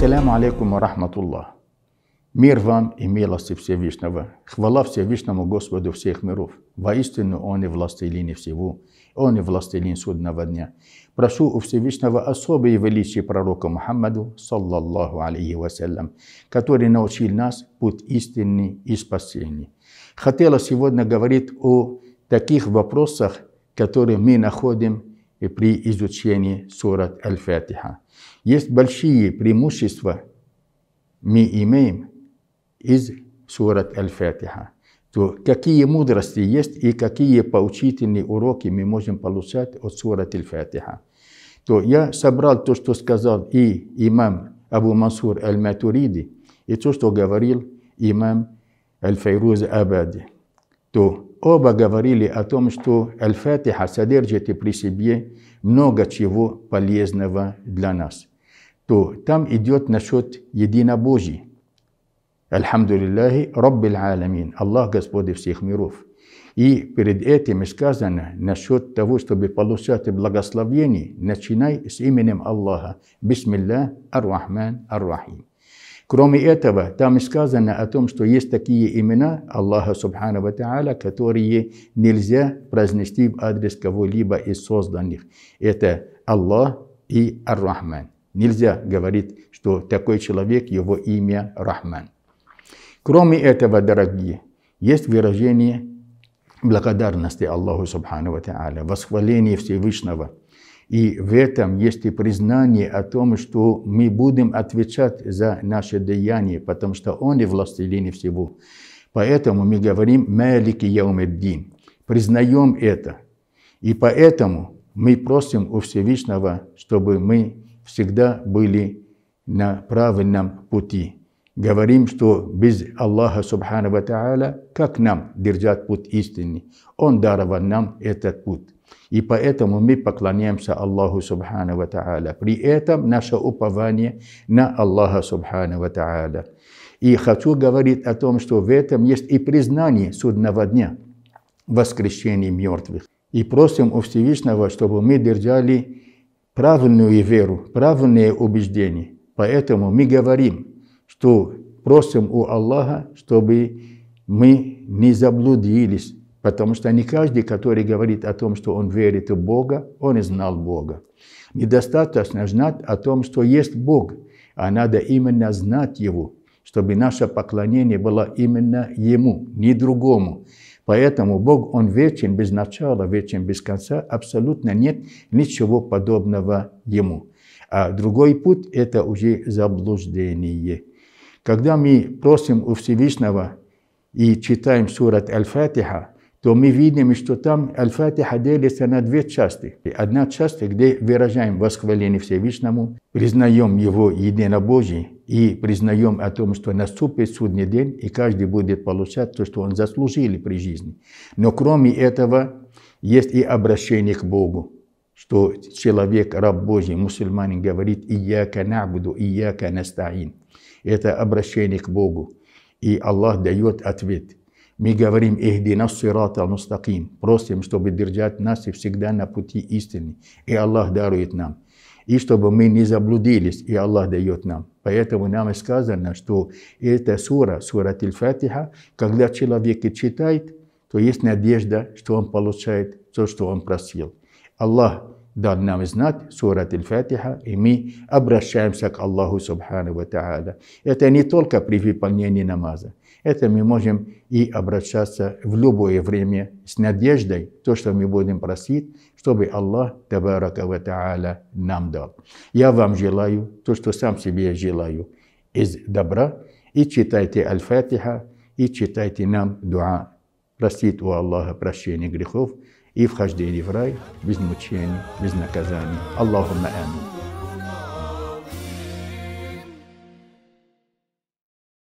Ассаляму алейкум ва рахматуллах. Мир вам и милости Всевышнего. Хвала Всевышнему Господу всех миров. Воистину Он и властелин всего. Он и властелин судного дня. Прошу у Всевышнего особые величия пророка Мухаммаду, саллаллаху алейхи вассалям, который научил нас путь истинный и спасения. Хотела сегодня говорить о таких вопросах, которые мы находим при изучении сурат Аль-Фатиха. Есть большие преимущества мы имеем из сурат Аль-Фатиха. То какие мудрости есть и какие поучительные уроки мы можем получать от сурат Аль-Фатиха. То я собрал то, что сказал и имам Абу Мансур Аль-Матуриди, и то, что говорил имам Аль-Файруз Абади. То Оба говорили о том, что Аль-Фатиха содержит при себе много чего полезного для нас. То там идет насчет единобожий. Альхамдулиллахи Раббил Аламин. Аллах Господь всех миров. И перед этим сказано насчет того, чтобы получать благословение, начинай с именем Аллаха. Бисмиллах ар-Рахман ар-Рахим. Кроме этого, там сказано о том, что есть такие имена Аллаха Субхану Ва Та'аля, которые нельзя произнести в адрес кого-либо из созданных. Это Аллах и Ар-Рахман. Нельзя говорить, что такой человек, его имя Рахман. Кроме этого, дорогие, есть выражение благодарности Аллаху Субхану Ва Та'аля, восхваление Всевышнего – и в этом есть и признание о том, что мы будем отвечать за наши деяния, потому что Он и властелин всего. Поэтому мы говорим «Мелики яумеддин», признаем это. И поэтому мы просим у Всевышнего, чтобы мы всегда были на правильном пути. Говорим, что без Аллаха Субхану Ва Тааля, как нам держать путь истинный, Он даровал нам этот путь. И поэтому мы поклоняемся Аллаху Субхану Ва Та'аля. При этом наше упование на Аллаха Субхану Ва Та'аля. И хочу говорить о том, что в этом есть и признание судного дня, воскрешения мертвых. И просим у Всевышнего, чтобы мы держали правильную веру, правильные убеждения. Поэтому мы говорим, что просим у Аллаха, чтобы мы не заблудились Потому что не каждый, который говорит о том, что он верит в Бога, он и знал Бога. Недостаточно знать о том, что есть Бог, а надо именно знать Его, чтобы наше поклонение было именно Ему, не другому. Поэтому Бог, Он вечен без начала, вечен без конца, абсолютно нет ничего подобного Ему. А другой путь – это уже заблуждение. Когда мы просим у Всевышнего и читаем сурат Аль-Фатиха, то мы видим, что там Аль-Фатиха делится на две части. Одна часть, где выражаем восхваление Всевышнему, признаем Его единобожие и признаем о том, что наступит судный день, и каждый будет получать то, что он заслужил при жизни. Но кроме этого, есть и обращение к Богу, что человек, раб Божий, мусульманин говорит «Ияка набуду, ияка настаин». Это обращение к Богу. И Аллах дает ответ – мы говорим «Ихдина сирата мустаким». Просим, чтобы держать нас и всегда на пути истины. И Аллах дарует нам. И чтобы мы не заблудились, и Аллах дает нам. Поэтому нам сказано, что эта сура, сура фатиха когда человек читает, то есть надежда, что он получает то, что он просил. Аллах дал нам знать сурат Аль-Фатиха, и мы обращаемся к Аллаху Субхану Ва Та'аля. Это не только при выполнении намаза. Это мы можем и обращаться в любое время с надеждой, то, что мы будем просить, чтобы Аллах Табарака ва Та'аля нам дал. Я вам желаю то, что сам себе желаю, из добра, и читайте Аль-Фатиха, и читайте нам дуа. Просит у Аллаха прощения грехов и вхождение в рай без мучений, без наказаний. Аллахумма аминь.